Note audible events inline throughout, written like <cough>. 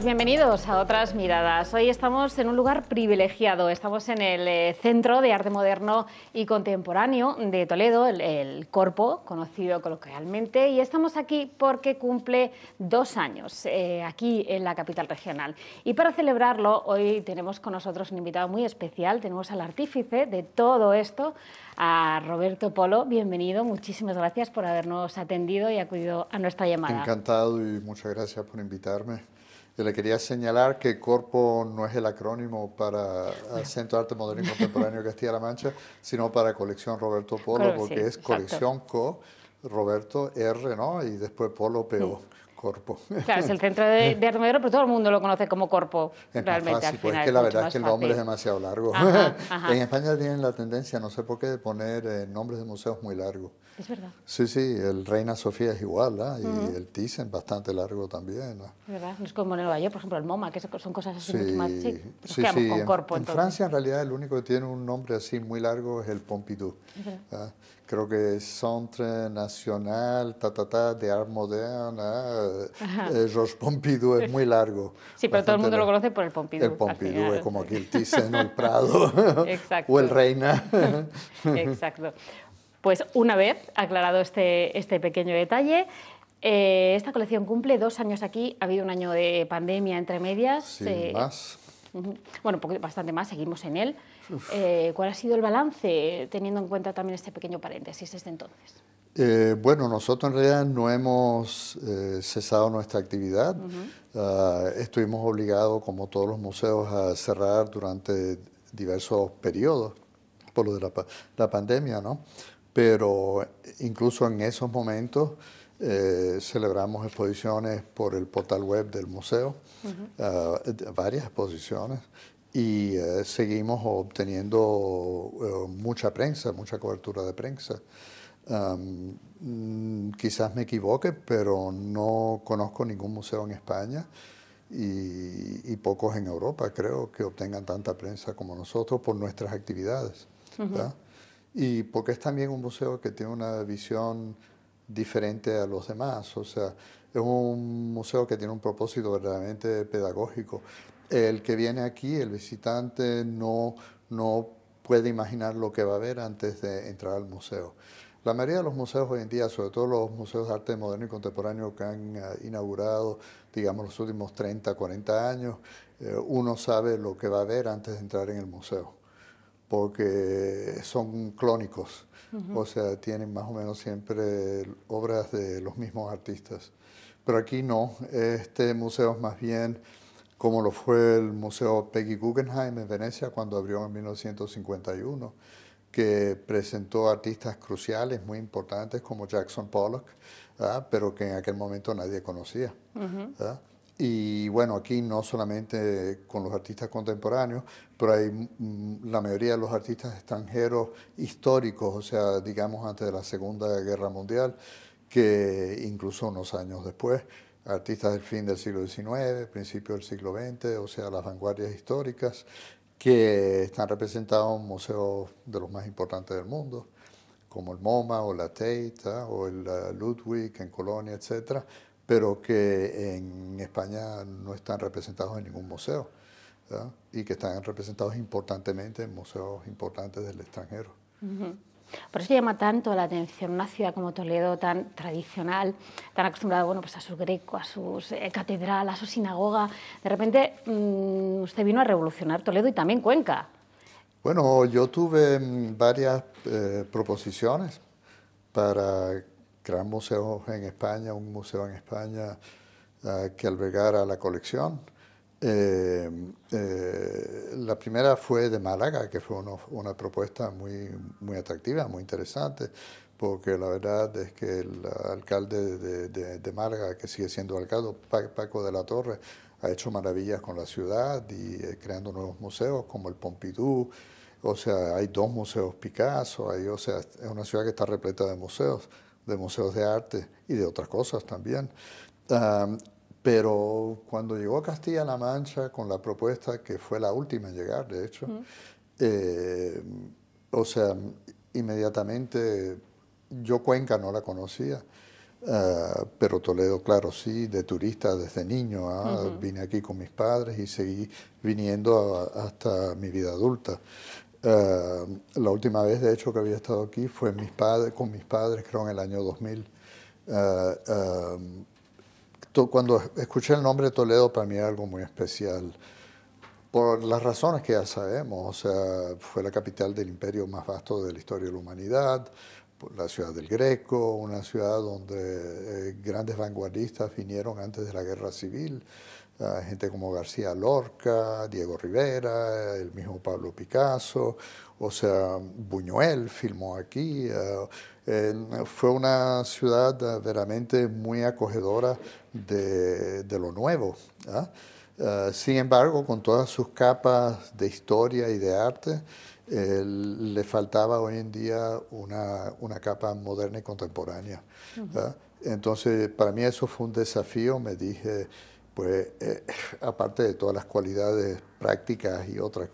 bienvenidos a Otras Miradas. Hoy estamos en un lugar privilegiado, estamos en el eh, Centro de Arte Moderno y Contemporáneo de Toledo, el, Corpo, conocido coloquialmente, y estamos aquí porque cumple dos años eh, aquí en la capital regional. Y para celebrarlo, hoy tenemos con nosotros un invitado muy especial, tenemos al artífice de todo esto, a Roberto Polo. Bienvenido, muchísimas gracias por habernos atendido y acudido a nuestra llamada. Encantado y muchas gracias por invitarme le quería señalar que Corpo no es el acrónimo para Centro de Arte Moderno Contemporáneo Castilla-La Mancha, sino para Colección Roberto Polo, porque es Colección Co. Roberto R, ¿no? Y después Polo PO. Corpo. Claro, es el centro de, de Moderno, pero todo el mundo lo conoce como Corpo, <laughs> es realmente fácil, al pues final. Es la verdad es, que el nombre es demasiado largo. <laughs> En España tienen la tendencia, no sé por qué, de poner eh, nombres de museos muy largos. Es verdad. Sí, sí, el Reina Sofía es igual, ¿eh? y el Thyssen bastante largo también. Es verdad, no es como en Nueva York, por ejemplo, el MoMA, que son cosas así sí, mucho más... Sí, sí, en, Francia en realidad el único que tiene un nombre así muy largo es el Pompidou creo que Centre Nacional, ta, ta, ta, de Art Moderna, ah, eh, Georges Pompidou es muy largo. Sí, pero todo el mundo lo conoce por el Pompidou. El Pompidou es como aquí el Thyssen el Prado <laughs> Exacto. o el Reina. <laughs> Exacto. Pues una vez aclarado este, este pequeño detalle, eh, esta colección cumple dos años aquí, ha habido un año de pandemia entre medias. Sí, eh, más. Bueno, bastante más, seguimos en él. Eh, ¿Cuál ha sido el balance teniendo en cuenta también este pequeño paréntesis desde entonces? Eh, bueno, nosotros en realidad no hemos eh, cesado nuestra actividad. Ah, estuvimos obligados, como todos los museos, a cerrar durante diversos periodos por lo de la, pandemia, ¿no? Pero incluso en esos momentos celebramos exposiciones por el portal web del museo, ah, varias exposiciones, y eh, seguimos obteniendo eh, mucha prensa, mucha cobertura de prensa. Mm, quizás me equivoque, pero no conozco ningún museo en España y, pocos en Europa, creo, que obtengan tanta prensa como nosotros por nuestras actividades. Y porque es también un museo que tiene una visión diferente a los demás, o sea, es un museo que tiene un propósito verdaderamente pedagógico el que viene aquí, el visitante, no, no puede imaginar lo que va a ver antes de entrar al museo. La mayoría de los museos hoy en día, sobre todo los museos de arte moderno y contemporáneo que han eh, inaugurado, digamos, los últimos 30, 40 años, eh, uno sabe lo que va a ver antes de entrar en el museo, porque son clónicos, o sea, tienen más o menos siempre obras de los mismos artistas. Pero aquí no, este museo es más bien como lo fue el Museo Peggy Guggenheim en Venecia cuando abrió en 1951, que presentó artistas cruciales muy importantes como Jackson Pollock, pero que en aquel momento nadie conocía. Y bueno, aquí no solamente con los artistas contemporáneos, pero hay mm, la mayoría de los artistas extranjeros históricos, o sea, digamos antes de la Segunda Guerra Mundial, que incluso unos años después, artistas del fin del siglo XIX, principio del siglo XX, o sea, las vanguardias históricas, que están representados en museos de los más importantes del mundo, como el MoMA o la Tate o el eh, Ludwig en Colonia, etc., pero que en España no están representados en ningún museo y que están representados importantemente en museos importantes del extranjero. Por eso llama tanto la atención una ciudad como Toledo, tan tradicional, tan acostumbrada bueno, pues a su greco, a su catedrales, eh, catedral, a su sinagoga. De repente mm, usted vino a revolucionar Toledo y también Cuenca. Bueno, yo tuve mm, varias eh, proposiciones para crear museos en España, un museo en España eh, que albergara la colección eh, eh, la primera fue de Málaga, que fue una propuesta muy, muy atractiva, muy interesante, porque la verdad es que el alcalde de, Málaga, que sigue siendo alcalde, Paco de la Torre, ha hecho maravillas con la ciudad y eh, creando nuevos museos como el Pompidou. O sea, hay dos museos Picasso, hay, o sea, es una ciudad que está repleta de museos, de museos de arte y de otras cosas también. Ah, pero cuando llegó a Castilla-La Mancha con la propuesta, que fue la última en llegar, de hecho, eh, o sea, inmediatamente yo Cuenca no la conocía, eh, pero Toledo, claro, sí, de turista desde niño. Ah, vine aquí con mis padres y seguí viniendo hasta mi vida adulta. Eh, la última vez, de hecho, que había estado aquí fue mis padres, con mis padres, creo en el año 2000 cuando escuché el nombre de Toledo, para mí era algo muy especial, por las razones que ya sabemos. O sea, fue la capital del imperio más vasto de la historia de la humanidad, la ciudad del Greco, una ciudad donde eh, grandes vanguardistas vinieron antes de la guerra civil, ah, gente como García Lorca, Diego Rivera, el mismo Pablo Picasso, o sea, Buñuel filmó aquí. Ah, fue una ciudad veramente muy acogedora de, lo nuevo. ¿ah? Eh, sin embargo, con todas sus capas de historia y de arte, eh, le faltaba hoy en día una, una capa moderna y contemporánea. ¿ah? Entonces, para mí eso fue un desafío. Me dije, pues, eh, aparte de todas las cualidades prácticas y otras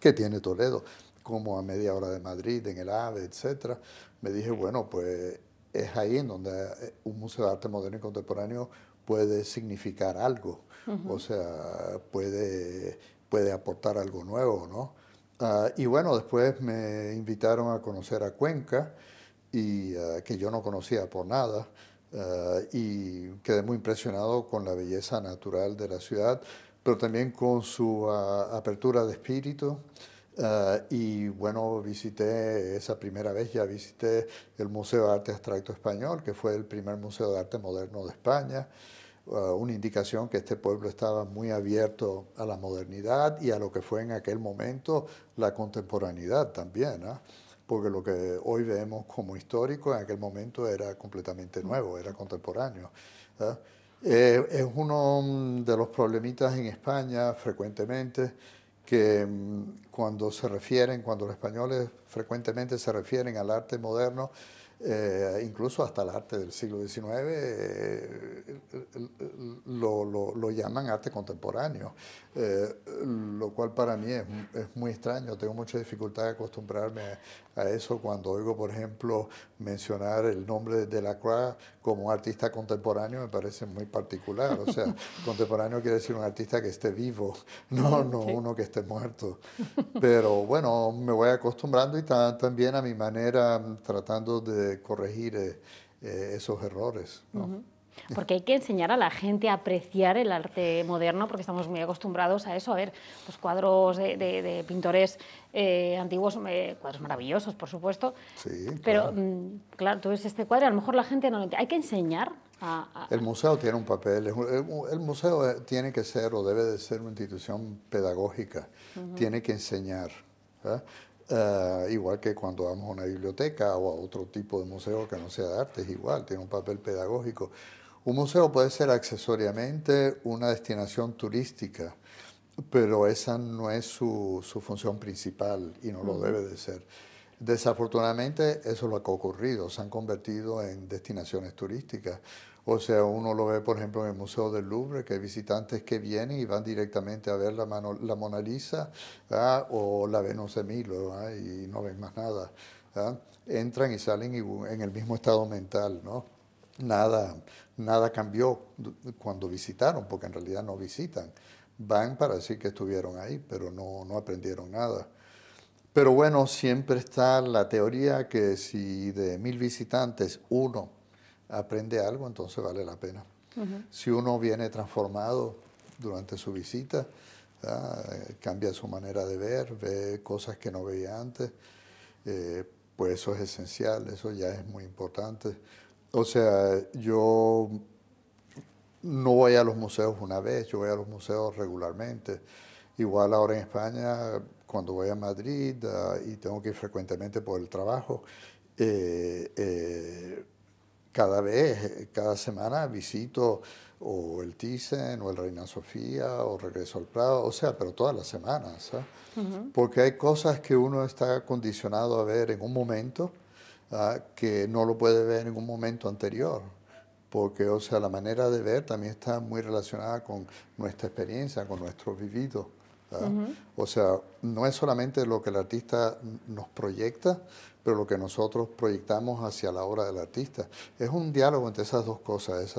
que tiene Toledo, como a media hora de Madrid, en el AVE, etcétera, me dije, bueno, pues es ahí en donde eh, un museo de arte moderno y contemporáneo puede significar algo, o sea, puede, puede aportar algo nuevo, ¿no? Ah, y bueno, después me invitaron a conocer a Cuenca, y, ah, que yo no conocía por nada, ah, y quedé muy impresionado con la belleza natural de la ciudad, pero también con su apertura de espíritu, Ah, y bueno, visité esa primera vez, ya visité el Museo de Arte Abstracto Español, que fue el primer museo de arte moderno de España, ah, una indicación que este pueblo estaba muy abierto a la modernidad y a lo que fue en aquel momento la contemporaneidad también, ¿ah? porque lo que hoy vemos como histórico en aquel momento era completamente mm. nuevo, era contemporáneo. Eh, es uno mm, de los problemitas en España frecuentemente que mm, cuando se refieren, cuando los españoles frecuentemente se refieren al arte moderno, eh, incluso hasta el arte del siglo XIX eh, lo, lo, llaman arte contemporáneo, eh, lo cual para mí es, es, muy extraño, tengo mucha dificultad de acostumbrarme a, eso cuando oigo, por ejemplo, mencionar el nombre de Delacroix como artista contemporáneo, me parece muy particular, o sea, <laughs> contemporáneo quiere decir un artista que esté vivo, no, no uno que esté muerto, pero bueno, me voy acostumbrando y también a mi manera, tratando de corregir eh, eh, esos errores. Porque hay que enseñar a la gente a apreciar el arte moderno, porque estamos muy acostumbrados a eso, a ver, los cuadros de, pintores eh, antiguos, cuadros maravillosos, por supuesto. pero mm, claro. tú ves este cuadro, a lo mejor la gente no lo entiende. Hay que enseñar El museo tiene un papel, el, museo tiene que ser o debe de ser una institución pedagógica, tiene que enseñar. Eh, igual que cuando vamos a una biblioteca o a otro tipo de museo que no sea de arte, es igual, tiene un papel pedagógico. Un museo puede ser accesoriamente una destinación turística, pero esa no es su, función principal y no lo debe de ser. Desafortunadamente eso es lo que ha ocurrido, se han convertido en destinaciones turísticas o sea, uno lo ve, por ejemplo, en el Museo del Louvre, que hay visitantes que vienen y van directamente a ver la, mano, la Mona Lisa o la Venus de Milo y no ven más nada. Entran y salen en el mismo estado mental, ¿no? Nada, nada cambió cuando visitaron, porque en realidad no visitan. Van para decir que estuvieron ahí, pero no, no aprendieron nada. Pero bueno, siempre está la teoría que si de mil visitantes uno aprende algo, entonces vale la pena. Si uno viene transformado durante su visita, eh, cambia su manera de ver, ve cosas que no veía antes, eh, pues eso es esencial, eso ya es muy importante. O sea, yo no voy a los museos una vez, yo voy a los museos regularmente. Igual ahora en España, cuando voy a Madrid y tengo que ir frecuentemente por el trabajo, eh, cada vez, eh, cada semana visito o el Thyssen o el Reina Sofía o Regreso al Prado, o sea, pero todas las semanas, ¿ah? porque hay cosas que uno está condicionado a ver en un momento ¿ah? que no lo puede ver en un momento anterior, porque, o sea, la manera de ver también está muy relacionada con nuestra experiencia, con nuestro vivido. ¿ah? O sea, no es solamente lo que el artista nos proyecta, pero lo que nosotros proyectamos hacia la obra del artista. Es un diálogo entre esas dos cosas,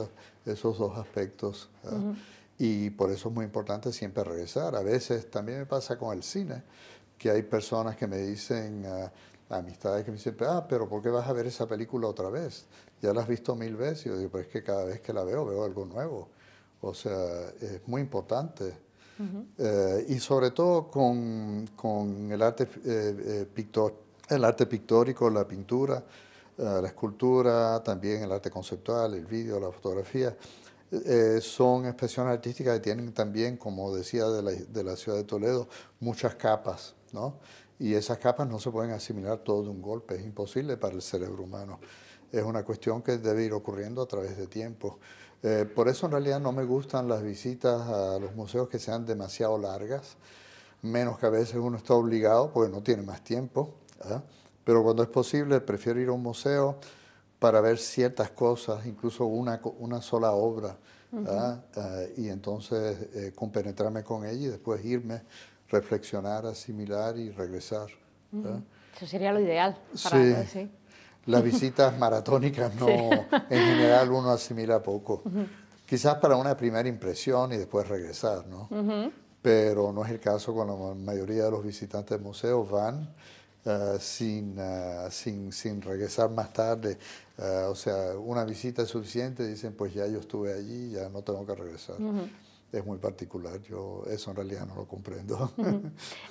esos dos aspectos. ¿ah? Y por eso es muy importante siempre regresar. A veces también me pasa con el cine, que hay personas que me dicen, ah, amistades que me dicen, ah, pero ¿por qué vas a ver esa película otra vez? Ya la has visto mil veces. Y yo digo, pero es que cada vez que la veo veo algo nuevo. O sea, es muy importante eh, y sobre todo con, con el, arte, eh, eh, el arte pictórico, la pintura, la escultura, también el arte conceptual, el vídeo, la fotografía. son expresiones artísticas que tienen también, como decía, de la, de la ciudad de Toledo, muchas capas, ¿no? Y esas capas no se pueden asimilar todo de un golpe, es imposible para el cerebro humano. Es una cuestión que debe ir ocurriendo a través de tiempo. Eh, por eso en realidad no me gustan las visitas a los museos que sean demasiado largas, menos que a veces uno está obligado porque no tiene más tiempo. ¿ah? Pero cuando es posible prefiero ir a un museo para ver ciertas cosas, incluso una, una sola obra, ¿ah? Ah, y entonces eh, compenetrarme con ella y después irme, reflexionar, asimilar y regresar. Eso sería lo ideal. Para, ¿sí? Las visitas maratónicas no, en general uno asimila poco. Quizás para una primera impresión y después regresar, ¿no? Pero no es el caso cuando la mayoría de los visitantes de museos van eh, sin, eh, sin, sin, regresar más tarde. Eh, o sea, una visita es suficiente, dicen pues ya yo estuve allí, ya no tengo que regresar es muy particular. Yo eso en realidad no lo comprendo.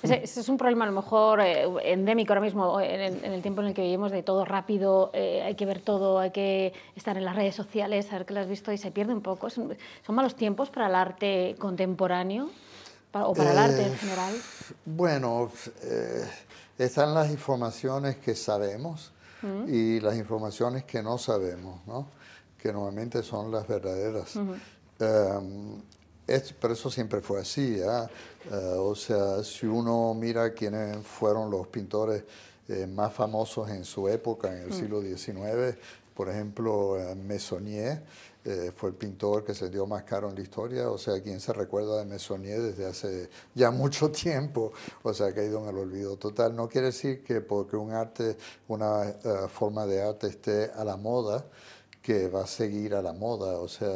ese, es un problema a lo mejor eh, endémico ahora mismo, en el, tiempo en el que vivimos, de todo rápido, eh, hay que ver todo, hay que estar en las redes sociales, saber que lo has visto y se pierde un poco. ¿Son, malos tiempos para el arte contemporáneo o para el arte en eh, general? Bueno, están las informaciones que sabemos y las informaciones que no sabemos, ¿no? que normalmente son las verdaderas es, pero eso siempre fue así. ¿ah? Eh, o sea, si uno mira quiénes fueron los pintores eh, más famosos en su época, en el mm. siglo XIX, por ejemplo, eh, Meissonier fue el pintor que se dio más caro en la historia, o sea, quien se recuerda de Meissonier desde hace ya <laughs> mucho tiempo, o sea, que ha ido en el olvido total. No quiere decir que porque un arte, una forma de arte esté a la moda, que va a seguir a la moda. O sea,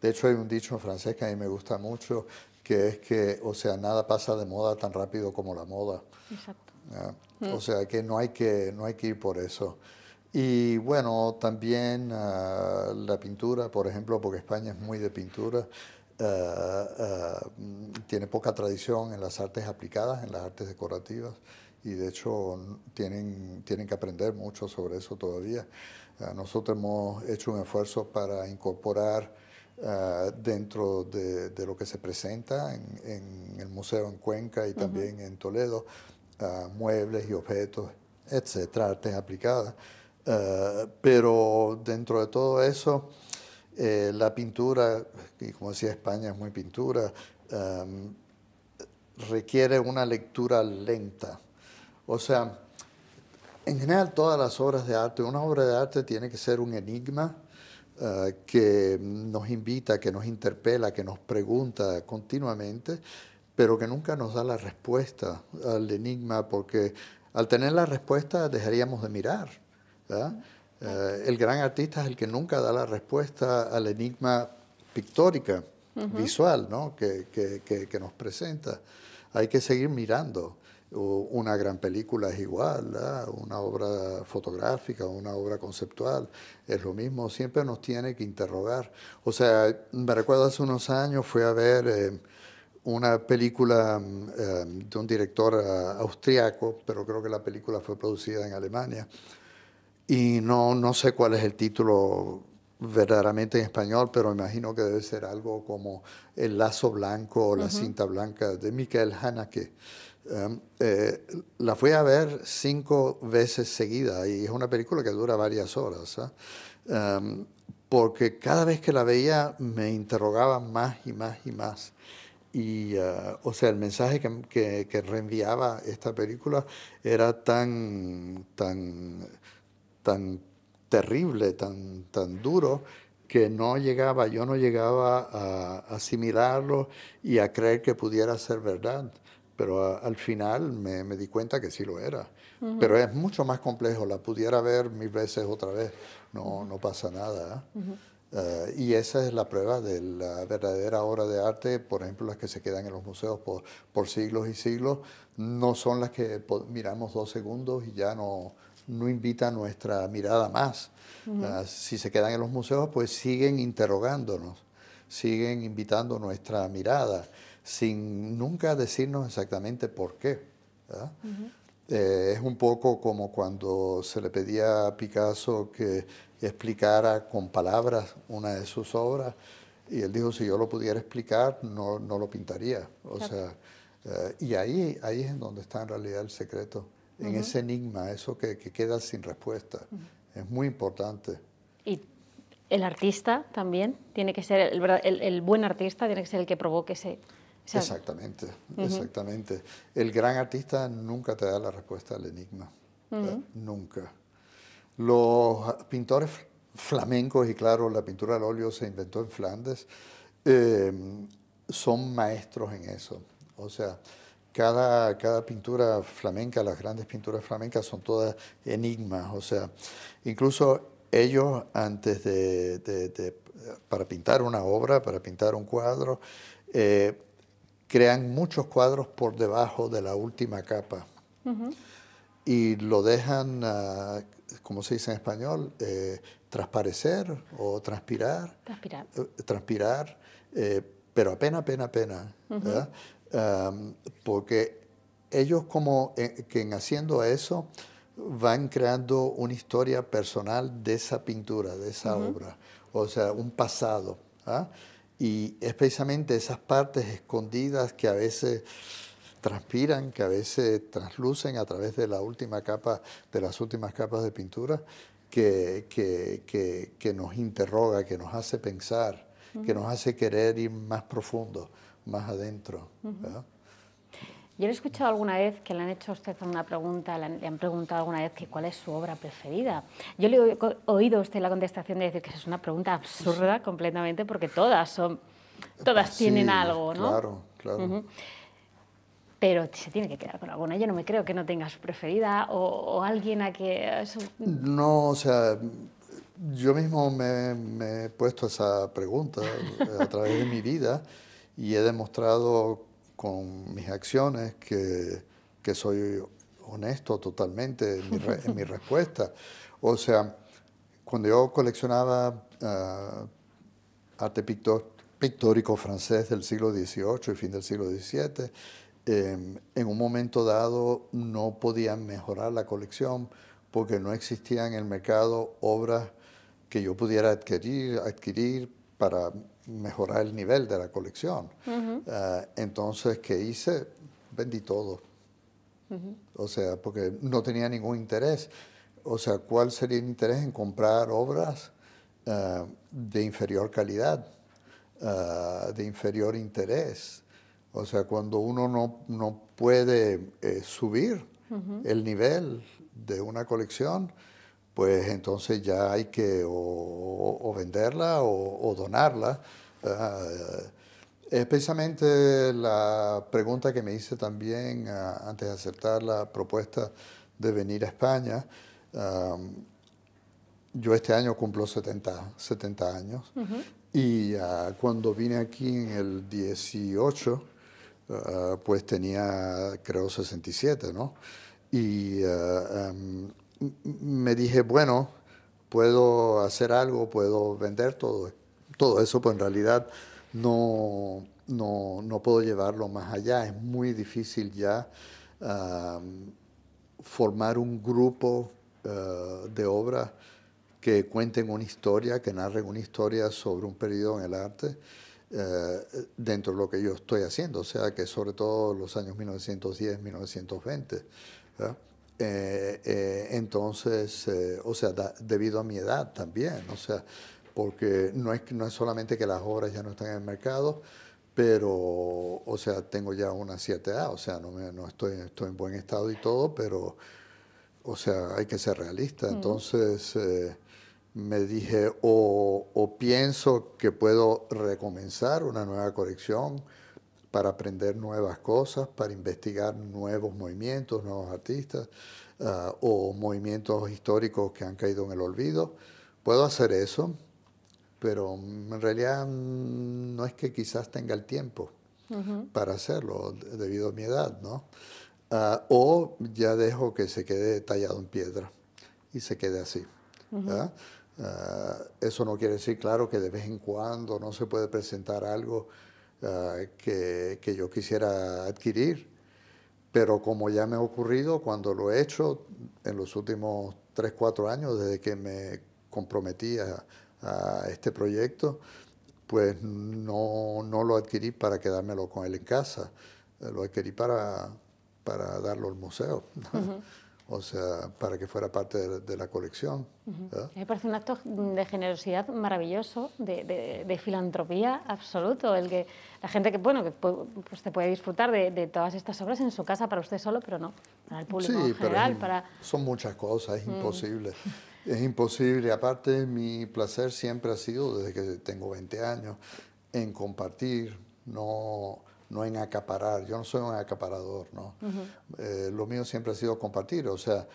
de hecho hay un dicho francés que a mí me gusta mucho, que es que, o sea, nada pasa de moda tan rápido como la moda. Exacto. Mm. O sea, que no hay que, no hay que ir por eso. Y bueno, también ah, la pintura, por ejemplo, porque España es muy de pintura, ah, ah, mm, tiene poca tradición en las artes aplicadas, en las artes decorativas y de hecho tienen, tienen que aprender mucho sobre eso todavía. Ah, nosotros hemos hecho un esfuerzo para incorporar ah, dentro de, lo que se presenta en, el museo en Cuenca y también en Toledo, ah, muebles y objetos, etcétera, artes aplicadas. pero dentro de todo eso, eh, la pintura, y como decía España es muy pintura, requiere una lectura lenta. O sea, en general todas las obras de arte, una obra de arte tiene que ser un enigma eh, que nos invita, que nos interpela, que nos pregunta continuamente, pero que nunca nos da la respuesta al enigma, porque al tener la respuesta dejaríamos de mirar. Eh, el gran artista es el que nunca da la respuesta al enigma pictórica, visual, que, nos presenta. Hay que seguir mirando una gran película es igual, una obra fotográfica, una obra conceptual, es lo mismo, siempre nos tiene que interrogar. O sea, me recuerdo hace unos años fui a ver eh, una película mm, eh, de un director eh, austriaco, pero creo que la película fue producida en Alemania, y no, no sé cuál es el título verdaderamente en español, pero imagino que debe ser algo como El lazo blanco o La cinta blanca de Michael Haneke Em, eh, la fui a ver cinco veces seguida y es una película que dura varias horas, ¿ah? em, porque cada vez que la veía me interrogaba más y más y más. Y, eh, o sea, el mensaje que, reenviaba esta película era tan, tan, tan terrible, tan, tan duro, que no llegaba, yo no llegaba a asimilarlo y a creer que pudiera ser verdad pero ah, al final me, di cuenta que sí lo era. Pero es mucho más complejo, la pudiera ver mil veces otra vez, no, no pasa nada. ¿ah? Eh, y esa es la prueba de la verdadera obra de arte, por ejemplo, las que se quedan en los museos por, por siglos y siglos, no son las que miramos dos segundos y ya no, no invita nuestra mirada más. Ah, si se quedan en los museos, pues siguen interrogándonos, siguen invitando nuestra mirada sin nunca decirnos exactamente por qué. Eh, es un poco como cuando se le pedía a Picasso que explicara con palabras una de sus obras y él dijo, si yo lo pudiera explicar, no, no lo pintaría. O sea, eh, y ahí, ahí es en donde está en realidad el secreto, en ese enigma, eso que, que queda sin respuesta. Es muy importante. Y el artista también tiene que ser, el, el, el buen artista tiene que ser el que provoque ese exactamente, exactamente. El gran artista nunca te da la respuesta al enigma, nunca. Los pintores flamencos, y claro, la pintura al óleo se inventó en Flandes, em, son maestros en eso. O sea, cada, cada, pintura flamenca, las grandes pinturas flamencas son todas enigmas, o sea, incluso ellos antes de, para pintar una obra, para pintar un cuadro, eh, crean muchos cuadros por debajo de la última capa y lo dejan, ah, como se dice en español, eh, transparecer o transpirar. Transpirar. Eh, transpirar, eh, pero apenas, apenas, apenas. porque ellos como que haciendo eso van creando una historia personal de esa pintura, de esa obra, o sea, un pasado. ¿ah? Y es precisamente esas partes escondidas que a veces transpiran, que a veces translucen a través de la última capa, de las últimas capas de pintura, que, que, nos interroga, que nos hace pensar, que nos hace querer ir más profundo, más adentro. Yo le he escuchado alguna vez que le han hecho a usted una pregunta, le han preguntado alguna vez cuál es su obra preferida. Yo le he oído a usted la contestación de decir que es una pregunta absurda completamente porque todas son, todas tienen algo, ¿no? Claro, claro. Pero se tiene que quedar con alguna. Yo no me creo que no tenga su preferida o, alguien a que... No, o sea, yo mismo me he puesto esa pregunta a través de mi vida y he demostrado con mis acciones, que, que soy honesto totalmente en mi, <laughs> respuesta. O sea, cuando yo coleccionaba ah, arte pictórico francés del siglo XVIII y fin del siglo XVII, em, en un momento dado no podían mejorar la colección porque no existían en el mercado obras que yo pudiera adquirir, adquirir para mejorar el nivel de la colección. Eh, entonces, ¿qué hice? Vendí todo. O sea, porque no tenía ningún interés. O sea, ¿cuál sería el interés en comprar obras eh, de inferior calidad, eh, de inferior interés? O sea, cuando uno no, puede subir el nivel de una colección, pues entonces ya hay que o, venderla o, donarla. Eh, es precisamente la pregunta que me hice también ah, antes de aceptar la propuesta de venir a España. yo este año cumplo 70, 70 años y ah, cuando vine aquí en el 18, ah, pues tenía creo 67, ¿no? Y me dije, bueno, puedo hacer algo, puedo vender todo, todo eso, pues en realidad no, no, puedo llevarlo más allá. Es muy difícil ya formar un grupo eh, de obras que cuenten una historia, que narren una historia sobre un periodo en el arte eh, dentro de lo que yo estoy haciendo, o sea que sobre todo los años 1910, 1920. Eh, eh, entonces, eh, o sea, debido a mi edad también, o sea, porque no es, no es solamente que las obras ya no están en el mercado, pero, o sea, tengo ya una cierta edad, o sea, no, me, no estoy, estoy en buen estado y todo, pero, o sea, hay que ser realista. Entonces, me dije, o, o, pienso que puedo recomenzar una nueva colección, para aprender nuevas cosas, para investigar nuevos movimientos, nuevos artistas ah, o movimientos históricos que han caído en el olvido. Puedo hacer eso, pero en realidad mm, no es que quizás tenga el tiempo para hacerlo debido a mi edad, ¿no? Ah, o ya dejo que se quede tallado en piedra y se quede así. Ah, eso no quiere decir, claro, que de vez en cuando no se puede presentar algo Ah, que, que, yo quisiera adquirir. Pero como ya me ha ocurrido, cuando lo he hecho en los últimos 3, 4 años, desde que me comprometí a, este proyecto, pues no, no, lo adquirí para quedármelo con él en casa, lo adquirí para, para darlo al museo. <laughs> o sea, para que fuera parte de, la colección. Me parece un acto de generosidad maravilloso, de, filantropía absoluto, el que la gente que, bueno, que pues, puede disfrutar de, todas estas obras en su casa para usted solo, pero no, para el público en general. Son muchas cosas, es mm. imposible. Es imposible, aparte mi placer siempre ha sido, desde que tengo 20 años, en compartir, no no en acaparar. Yo no soy un acaparador, ¿no? Eh, lo mío siempre ha sido compartir, o sea,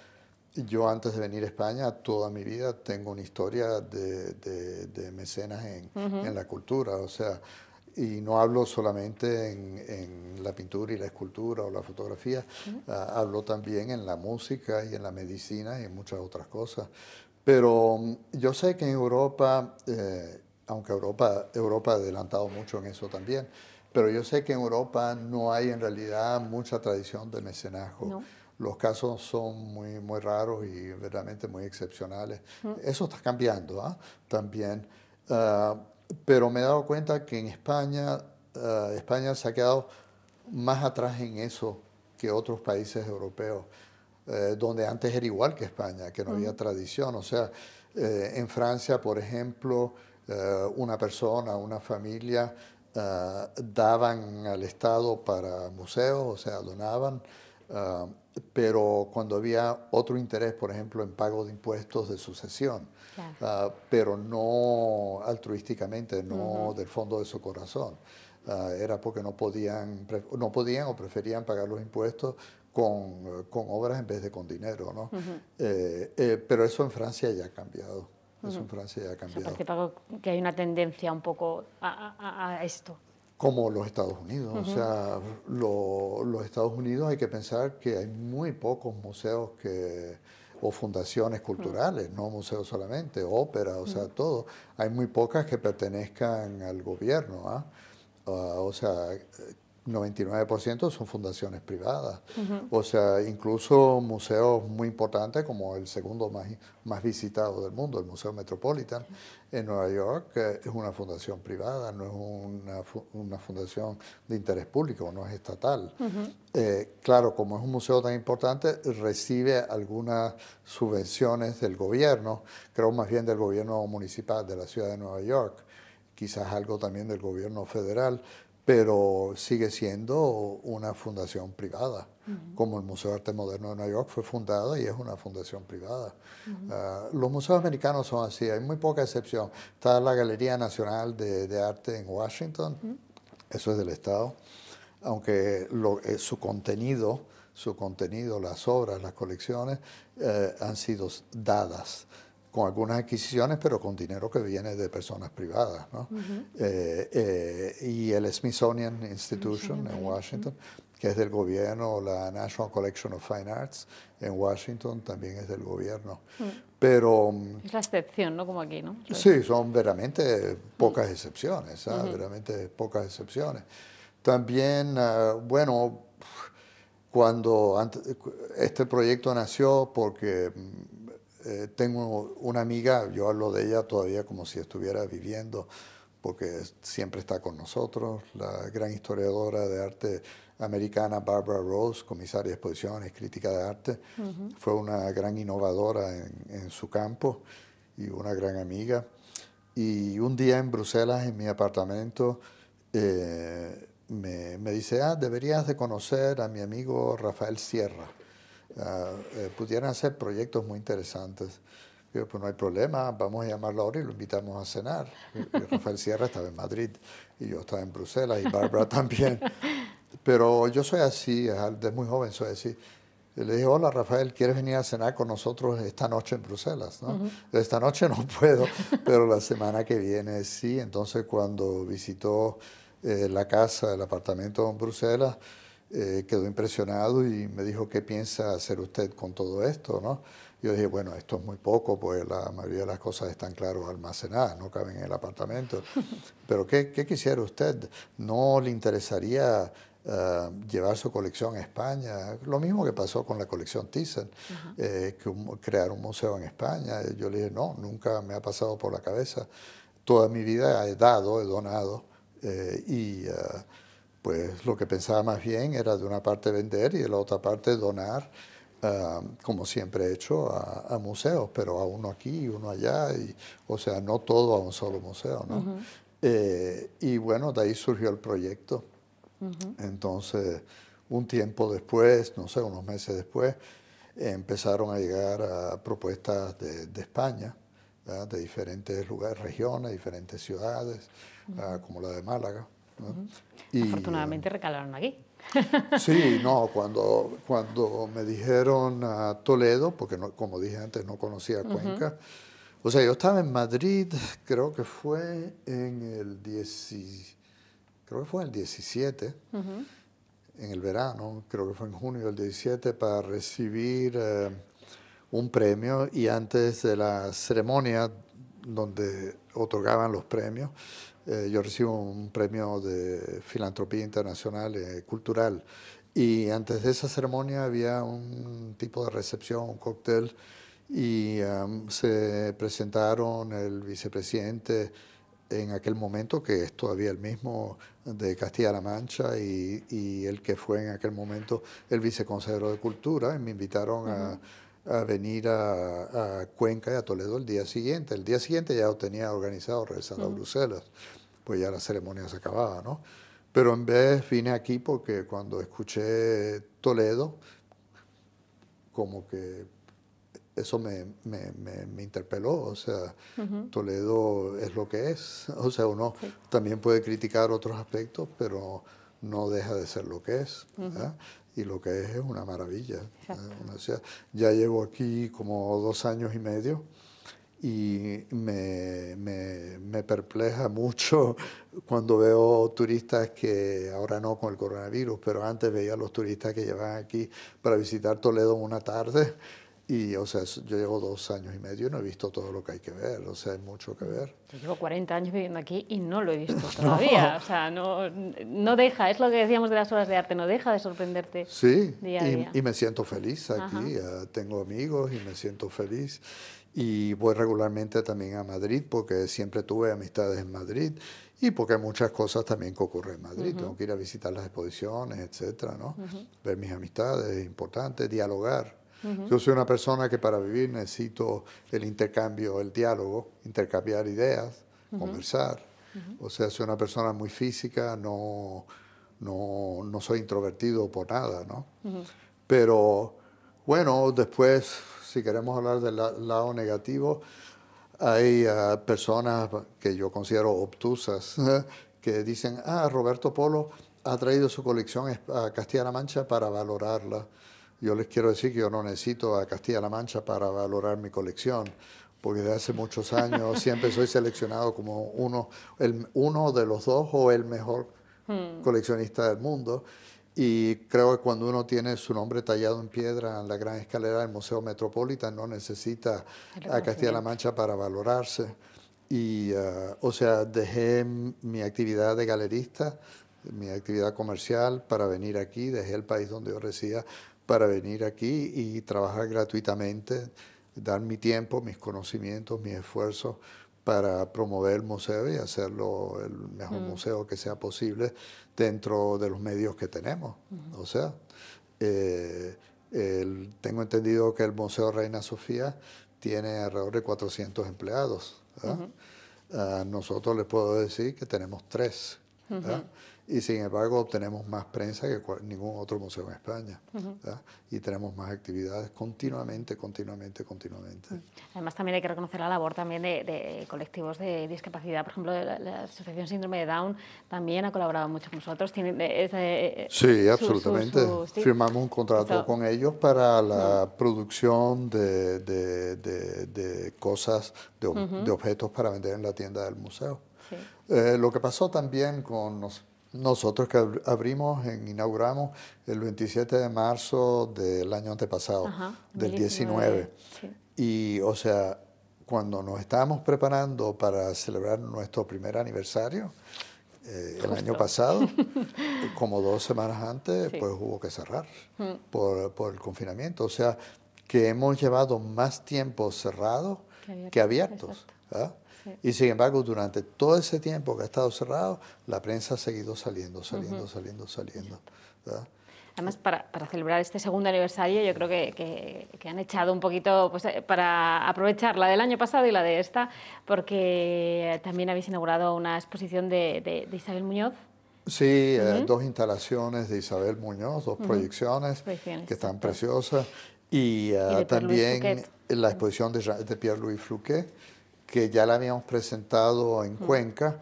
yo antes de venir a España, toda mi vida tengo una historia de, de, mecenas en, en, la cultura, o sea, y no hablo solamente en, la pintura y la escultura o la fotografía, ah, hablo también en la música y en la medicina y en muchas otras cosas. Pero mm, yo sé que en Europa, eh, aunque Europa, Europa ha adelantado mucho en eso también, pero yo sé que en Europa no hay en realidad mucha tradición de mecenazgo. Los casos son muy, muy raros y verdaderamente muy excepcionales. Eso está cambiando ¿ah? también. Ah, pero me he dado cuenta que en España, ah, España se ha quedado más atrás en eso que otros países europeos, eh, donde antes era igual que España, que no había tradición. O sea, eh, en Francia, por ejemplo, eh, una persona, una familia eh, daban al Estado para museos, o sea, donaban, eh, pero cuando había otro interés, por ejemplo, en pago de impuestos de sucesión, ah, pero no altruísticamente, no del fondo de su corazón. Ah, era porque no podían, no podían o preferían pagar los impuestos con, eh, con, obras en vez de con dinero, ¿no? pero eso en Francia ya ha cambiado. Eso en Francia ya ha cambiado. O sea, que hay una tendencia un poco a, esto. Como los Estados Unidos. O sea, los Estados Unidos hay que pensar que hay muy pocos museos que, o fundaciones culturales, no museos solamente, ópera, o sea, todo. Hay muy pocas que pertenezcan al gobierno. ¿ah? Ah, o sea, 99% son fundaciones privadas. O sea, incluso museos muy importantes como el segundo más, visitado del mundo, el Museo Metropolitan en Nueva York, es una fundación privada, no es una, fundación de interés público, no es estatal. Eh, claro, como es un museo tan importante, recibe algunas subvenciones del gobierno, creo más bien del gobierno municipal de la ciudad de Nueva York quizás algo también del gobierno federal, pero sigue siendo una fundación privada, como el Museo de Arte Moderno de Nueva York fue fundado y es una fundación privada. Ah, los museos americanos son así, hay muy poca excepción. Está la Galería Nacional de, Arte en Washington, eso es del Estado, aunque eh, su contenido, su contenido, las obras, las colecciones, eh, han sido dadas con algunas adquisiciones, pero con dinero que viene de personas privadas. ¿no? Eh, eh, y el Smithsonian Institution en Washington, que es del gobierno, la National Collection of Fine Arts en Washington también es del gobierno. Mm. Pero... Mm, es la excepción, ¿no? Como aquí, ¿no? Sí, son veramente pocas excepciones, ¿sabes? veramente pocas excepciones. También, eh, bueno, cuando este proyecto nació porque mm, eh, tengo una amiga, yo hablo de ella todavía como si estuviera viviendo, porque siempre está con nosotros, la gran historiadora de arte americana Barbara Rose, comisaria de exposiciones, crítica de arte, fue una gran innovadora en, su campo y una gran amiga. Y un día en Bruselas, en mi apartamento, eh, me, me, dice, ah, deberías de conocer a mi amigo Rafael Sierra. Ah, eh, pudieran hacer proyectos muy interesantes. Yo, pues no hay problema, vamos a llamarlo ahora y lo invitamos a cenar. Rafael Sierra estaba en Madrid y yo estaba en Bruselas y Bárbara <laughs> también. Pero yo soy así, desde muy joven soy así. Le dije, hola Rafael, ¿quieres venir a cenar con nosotros esta noche en Bruselas? Esta noche no <laughs> puedo, pero la semana que viene sí. Entonces cuando visitó eh, la casa, el apartamento en Bruselas, eh, quedó impresionado y me dijo, ¿qué piensa hacer usted con todo esto? ¿no? Yo dije, bueno, esto es muy poco, pues la mayoría de las cosas están, claro, almacenadas, no caben en el apartamento. <laughs> Pero ¿qué, quisiera usted? ¿No le interesaría ah, llevar su colección a España. Lo mismo que pasó con la colección Thyssen, eh, crear un museo en España. Yo le dije, no, nunca me ha pasado por la cabeza. Toda mi vida he dado, he donado eh, y, ah, pues lo que pensaba más bien era de una parte vender y de la otra parte donar, ah, como siempre he hecho, a, museos, pero a uno aquí uno allá, y, o sea, no todo a un solo museo, eh, y bueno, de ahí surgió el proyecto. Entonces, un tiempo después, no sé, unos meses después, empezaron a llegar ah, propuestas de, España, de diferentes lugares, regiones, diferentes ciudades, ah, como la de Málaga y, Afortunadamente eh, recalaron aquí. sí, <laughs> no, cuando, cuando me dijeron a Toledo, porque no, como dije antes no conocía Cuenca, o sea, yo estaba en Madrid, creo que fue en el, creo que fue el 17, en el verano, creo que fue en junio del 17, para recibir eh, un premio y antes de la ceremonia donde otorgaban los premios, eh, yo recibo un premio de filantropía internacional eh, cultural. Y antes de esa ceremonia había un tipo de recepción, un cóctel, y se presentaron el vicepresidente en aquel momento, que es todavía el mismo de Castilla-La Mancha, y, el que fue en aquel momento el viceconsejero de Cultura, y me invitaron a, venir a, Cuenca y a Toledo el día siguiente. El día siguiente ya lo tenía organizado regresar a Bruselas pues ya la ceremonia se acababa, ¿no? Pero en vez vine aquí porque cuando escuché Toledo, como que eso me, me, me, interpeló, o sea, Toledo es lo que es, <laughs> o sea, uno también puede criticar otros aspectos, pero no deja de ser lo que es. Y lo que es es una maravilla. ya llevo aquí como dos años y medio y me, me, me, perpleja mucho <laughs> cuando veo turistas que, ahora no con el coronavirus, pero antes veía a los turistas que llevaban aquí para visitar Toledo en una tarde. Y, o sea, yo llevo dos años y medio y no he visto todo lo que hay que ver, o sea, hay mucho que ver. Yo llevo 40 años viviendo aquí y no lo he visto <laughs> todavía, o sea, no, no deja, es lo que decíamos de las horas de arte, no deja de sorprenderte. Sí, y, y, me siento feliz aquí, eh, tengo amigos y me siento feliz y voy regularmente también a Madrid porque siempre tuve amistades en Madrid y porque hay muchas cosas también que ocurren en Madrid. Tengo que ir a visitar las exposiciones, etcétera, ¿no? Ver mis amistades, es importante, dialogar. Yo soy una persona que para vivir necesito el intercambio, el diálogo, intercambiar ideas, conversar. O sea, soy una persona muy física, no, no, soy introvertido por nada, ¿no? Pero bueno, después si queremos hablar del lado negativo, hay ah, personas que yo considero obtusas <laughs> que dicen, ah, Roberto Polo ha traído su colección a Castilla-La Mancha para valorarla. Yo les quiero decir que yo no necesito a Castilla-La Mancha para valorar mi colección, porque desde hace muchos años <laughs> siempre soy seleccionado como uno, el, uno de los dos o el mejor hmm. coleccionista del mundo. Y creo que cuando uno tiene su nombre tallado en piedra en la gran escalera del Museo Metropolitano, no necesita a Castilla-La Mancha para valorarse. Y, ah, o sea, dejé mi actividad de galerista, mi actividad comercial para venir aquí, dejé el país donde yo residía para venir aquí y trabajar gratuitamente, dar mi tiempo, mis conocimientos, mis esfuerzos para promover el museo y hacerlo el mejor mm. museo que sea posible dentro de los medios que tenemos. O sea, eh, tengo entendido que el Museo Reina Sofía tiene alrededor de 400 empleados. Ah, nosotros les puedo decir que tenemos tres y sin embargo obtenemos más prensa que ningún otro museo en España. Y tenemos más actividades continuamente, continuamente, continuamente. Además también hay que reconocer la labor también de, colectivos de discapacidad. Por ejemplo, la, Asociación Síndrome de Down también ha colaborado mucho con nosotros. Tiene, eh, eh, eh, sí, absolutamente. Firmamos un contrato con ellos para la producción de, de, de, cosas, de, objetos para vender en la tienda del museo. lo que pasó también con... Nos, nosotros que abrimos, inauguramos el 27 de marzo del año antepasado, del 19. Y, o sea, cuando nos estábamos preparando para celebrar nuestro primer aniversario, eh, el año pasado, <laughs> eh, como dos semanas antes, pues hubo que cerrar mm. por, el confinamiento. O sea, que hemos llevado más tiempo cerrados que abiertos. Que abiertos ¿ah? Y sin embargo, durante todo ese tiempo que ha estado cerrado, la prensa ha seguido saliendo, saliendo, saliendo, saliendo. Además, para, para, celebrar este segundo aniversario, yo creo que, que, han echado un poquito pues, eh, para aprovechar la del año pasado y la de esta, porque también habéis inaugurado una exposición de, de, Isabel Muñoz. Sí, eh, dos instalaciones de Isabel Muñoz, dos proyecciones, que están preciosas, y, ah, también la exposición de, de Pierre-Louis Fouquet que ya la habíamos presentado en Cuenca,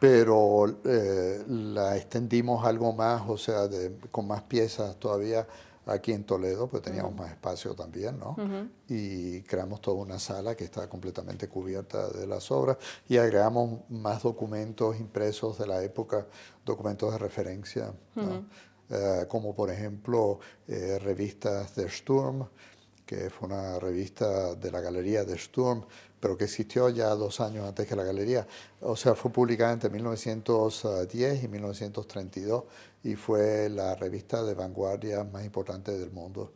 pero eh, la extendimos algo más, o sea, con más piezas todavía aquí en Toledo, pues teníamos más espacio también, ¿no? Y creamos toda una sala que está completamente cubierta de las obras y agregamos más documentos impresos de la época, documentos de referencia, ¿no? Eh, como por ejemplo eh, revistas de Sturm, que fue una revista de la galería de Sturm, pero que existió ya dos años antes que la galería. O sea, fue publicada entre 1910 y 1932 y fue la revista de vanguardia más importante del mundo.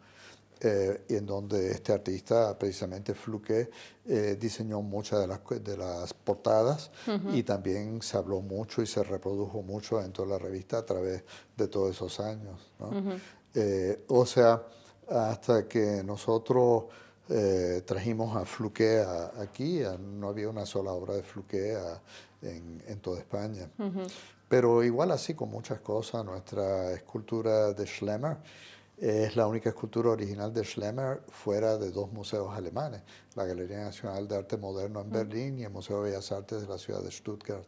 y eh, en donde este artista, precisamente Fluke, eh, diseñó muchas de las, de las portadas y también se habló mucho y se reprodujo mucho en toda la revista a través de todos esos años. Eh, o sea, hasta que nosotros eh, trajimos a Flukea aquí. no había una sola obra de Flukea en, toda España. Pero igual así con muchas cosas, nuestra escultura de Schlemmer es la única escultura original de Schlemmer fuera de dos museos alemanes, la Galería Nacional de Arte Moderno en Berlín y el Museo de Bellas Artes de la ciudad de Stuttgart.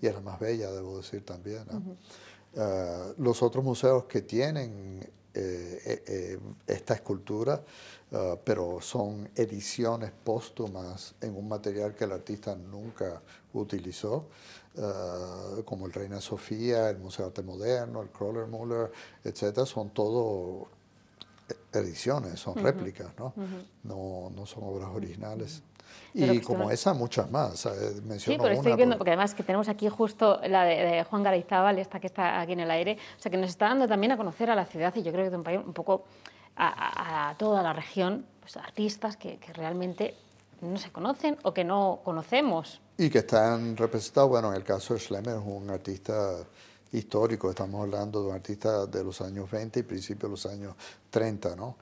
Y es la más bella, debo decir también. Ah, los otros museos que tienen eh, eh, eh, esta escultura, ah, pero son ediciones póstumas en un material que el artista nunca utilizó, ah, como el Reina Sofía, el Museo de Arte Moderno, el Kroller Muller, etc. Son todo eh, ediciones, son réplicas, ¿no? ¿no? son obras originales. Y como esa, muchas más. Eh, sí, pero estoy viendo, porque además que tenemos aquí justo la de, de Juan y esta que está aquí en el aire, o sea que nos está dando también a conocer a la ciudad y yo creo que un, país, un poco a, toda la región, pues, artistas que, que realmente no se conocen o que no conocemos. Y que están representados, bueno, en el caso de Schlemmer es un artista histórico, estamos hablando de un artista de los años 20 y principios de los años 30, ¿no?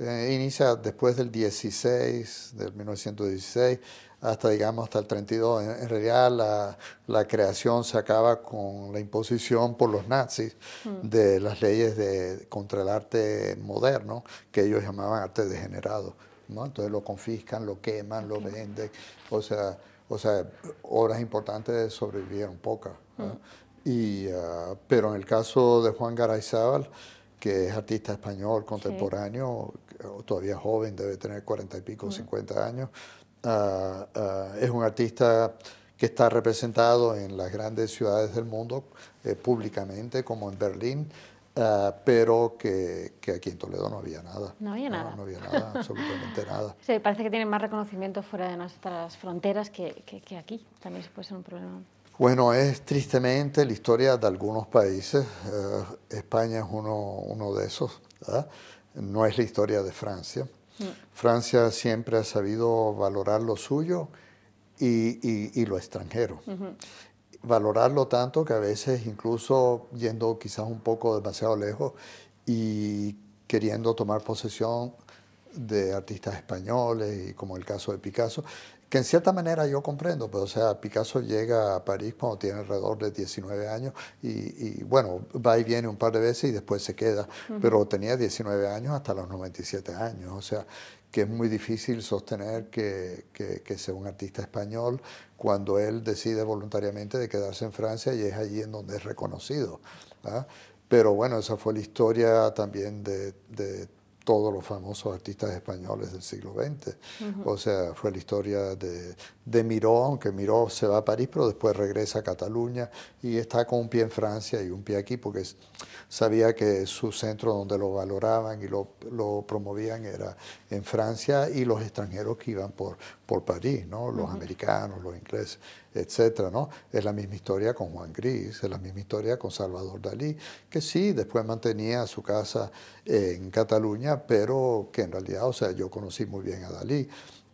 Eh, inicia después del 16, del 1916, hasta digamos hasta el 32. En, realidad la, creación se acaba con la imposición por los nazis mm. de las leyes de, contra el arte moderno, que ellos llamaban arte degenerado. ¿no? Entonces lo confiscan, lo queman, lo venden. O sea, o sea, obras importantes sobrevivieron pocas. Mm. Y, ah, pero en el caso de Juan Zaval, que es artista español contemporáneo, todavía joven, debe tener cuarenta y pico, mm. cincuenta años. Ah, ah, es un artista que está representado en las grandes ciudades del mundo eh, públicamente, como en Berlín, ah, pero que, aquí en Toledo no había nada. No había nada. No, nada, absolutamente nada. Sí, <laughs> parece que tiene más reconocimiento fuera de nuestras fronteras que, aquí. También se puede ser un problema. Bueno, es tristemente la historia de algunos países. Eh, España es uno, uno de esos no es la historia de Francia. Mm. Francia siempre ha sabido valorar lo suyo y, lo extranjero. Valorarlo tanto que a veces incluso yendo quizás un poco demasiado lejos y queriendo tomar posesión de artistas españoles y como el caso de Picasso, que en cierta manera yo comprendo, pero o sea, Picasso llega a París cuando tiene alrededor de 19 años y, bueno, va y viene un par de veces y después se queda, pero tenía 19 años hasta los 97 años, o sea, que es muy difícil sostener que, que, sea un artista español cuando él decide voluntariamente de quedarse en Francia y es allí en donde es reconocido. ¿ah? Pero bueno, esa fue la historia también de, de todos los famosos artistas españoles del siglo XX. O sea, fue la historia de, de, Miró, aunque Miró se va a París, pero después regresa a Cataluña y está con un pie en Francia y un pie aquí, porque es, sabía que su centro donde lo valoraban y lo, promovían era en Francia y los extranjeros que iban por, por París, ¿no? los americanos, los ingleses, etc. ¿no? Es la misma historia con Juan Gris, es la misma historia con Salvador Dalí, que sí, después mantenía su casa en Cataluña, pero que en realidad, o sea, yo conocí muy bien a Dalí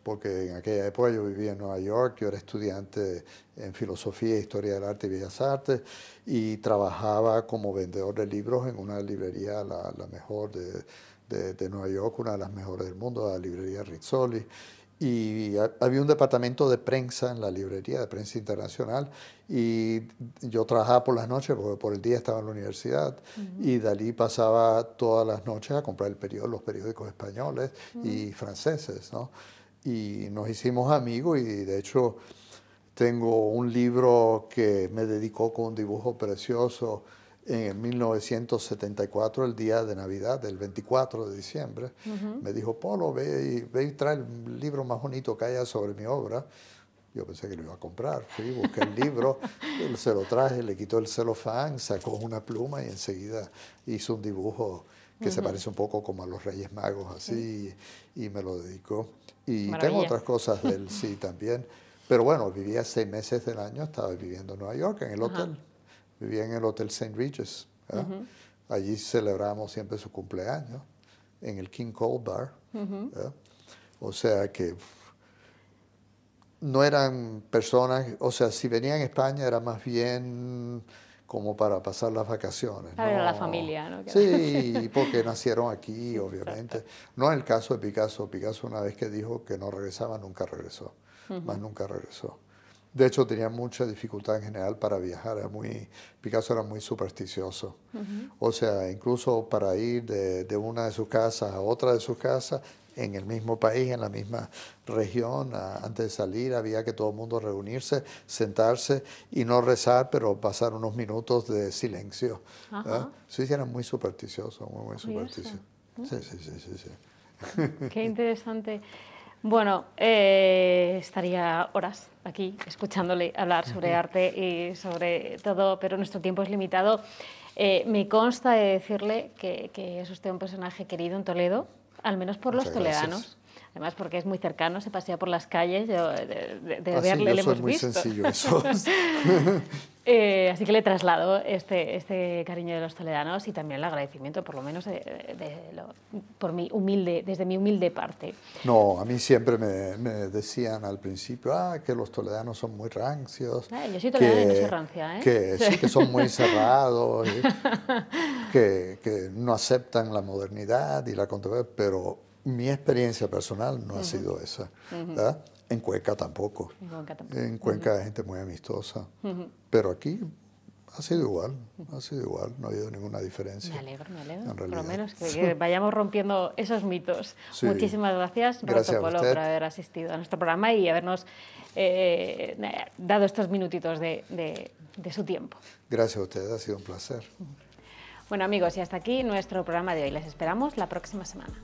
porque en aquella época yo vivía en Nueva York, yo era estudiante en filosofía, historia del arte y bellas artes, y trabajaba como vendedor de libros en una librería, la, mejor de, Nueva York, una de las mejores del mundo, la librería Rizzoli. Y había un departamento de prensa en la librería, de prensa internacional, y yo trabajaba por las noches, porque por el día estaba en la universidad, y Dalí pasaba todas las noches a comprar el los periódicos españoles y franceses, ¿no? y nos hicimos amigos y de hecho tengo un libro que me dedicó con un dibujo precioso en 1974, el día de Navidad, el 24 de diciembre. Me dijo, Polo, ve, ve y trae el libro más bonito que haya sobre mi obra. Yo pensé que lo iba a comprar. Fui, busqué el libro, <laughs> se lo traje, le quitó el celofán, sacó una pluma y enseguida hizo un dibujo que se parece un poco como a los Reyes Magos, así, y, me lo dedicó. Y tengo otras cosas del sí también. Pero bueno, vivía seis meses del año, estaba viviendo en Nueva York, en el hotel. Vivía en el Hotel St. Regis. Allí celebramos siempre su cumpleaños, en el King Cole Bar. O sea que no eran personas, o sea, si venían a España era más bien como para pasar las vacaciones. Para no. la familia, ¿no? Sí, porque nacieron aquí, <laughs> obviamente. No es el caso de Picasso. Picasso una vez que dijo que no regresaba, nunca regresó. Más nunca regresó. De hecho, tenía mucha dificultad en general para viajar. Era muy, Picasso era muy supersticioso. O sea, incluso para ir de, de, una de sus casas a otra de sus casas, en el mismo país, en la misma región. Antes de salir había que todo el mundo reunirse, sentarse y no rezar, pero pasar unos minutos de silencio. ¿ah? Sí, era muy supersticioso. muy, Sí, sí, sí, sí, sí. <laughs> Qué interesante. Bueno, eh, estaría horas aquí escuchándole hablar sobre arte y sobre todo, pero nuestro tiempo es limitado. Eh, me consta decirle que, que es usted un personaje querido en Toledo, al menos por los toledanos. Además, porque es muy cercano, se pasea por las calles, yo, de, verle ah, muy sencillo <laughs> <laughs> eh, así que le traslado este, este cariño de los toledanos y también el agradecimiento, por lo menos por mi humilde, desde mi humilde parte. No, a mí siempre me, decían al principio ah, que los toledanos son muy rancios. Ah, yo soy toledana y no soy rancia. ¿eh? Que, <laughs> sí. que son muy cerrados, que, que no aceptan la modernidad y la controversia, pero mi experiencia personal no ha sido esa. En Cuenca tampoco. En Cuenca, hay gente muy amistosa. Pero aquí ha sido igual, ha sido igual, no ha habido ninguna diferencia. Me alegro, me alegro. Por lo menos que, <laughs> vayamos rompiendo esos mitos. Muchísimas gracias, gracias Polo, por haber asistido a nuestro programa y habernos eh, dado estos minutitos de, de su tiempo. Gracias a ustedes, ha sido un placer. Bueno amigos, y hasta aquí nuestro programa de hoy. Les esperamos la próxima semana.